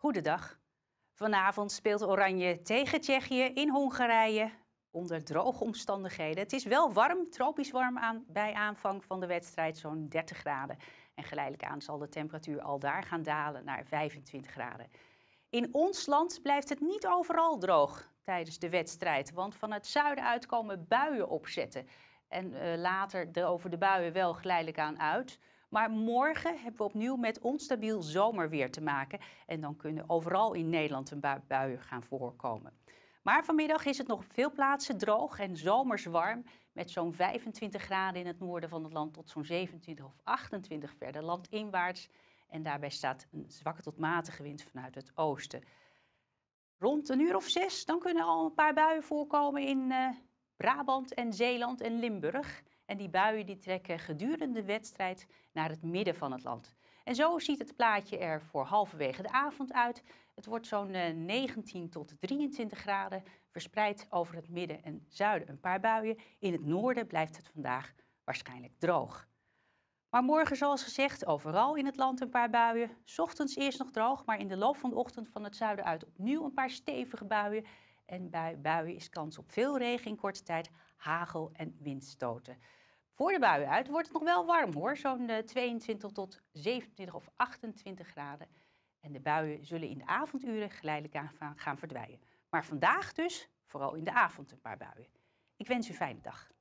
Goedendag. Vanavond speelt Oranje tegen Tsjechië in Hongarije onder droge omstandigheden. Het is wel warm, tropisch warm aan, bij aanvang van de wedstrijd, zo'n 30 graden. En geleidelijk aan zal de temperatuur al daar gaan dalen naar 25 graden. In ons land blijft het niet overal droog tijdens de wedstrijd, want van het zuiden uit komen buien opzetten. En eh, later over de buien wel geleidelijk aan uit. Maar morgen hebben we opnieuw met onstabiel zomerweer te maken. En dan kunnen overal in Nederland een bui buien gaan voorkomen. Maar vanmiddag is het nog op veel plaatsen droog en zomers warm. Met zo'n 25 graden in het noorden van het land tot zo'n 27 of 28 verder landinwaarts. En daarbij staat een zwakke tot matige wind vanuit het oosten. Rond een uur of zes dan kunnen al een paar buien voorkomen in eh, Brabant en Zeeland en Limburg. En die buien die trekken gedurende de wedstrijd naar het midden van het land. En zo ziet het plaatje er voor halverwege de avond uit. Het wordt zo'n 19 eh, tot 23 graden, verspreid over het midden en zuiden een paar buien. In het noorden blijft het vandaag waarschijnlijk droog. Maar morgen, zoals gezegd, overal in het land een paar buien. Ochtends eerst nog droog, maar in de loop van de ochtend van het zuiden uit opnieuw een paar stevige buien en bij buien is kans op veel regen in korte tijd, hagel en windstoten. Voor de buien uit wordt het nog wel warm hoor, zo'n 22 eh, tot 27 of 28 graden. En de buien zullen in de avonduren geleidelijk aan gaan verdwijnen. Maar vandaag dus, vooral in de avond, een paar buien. Ik wens u een fijne dag.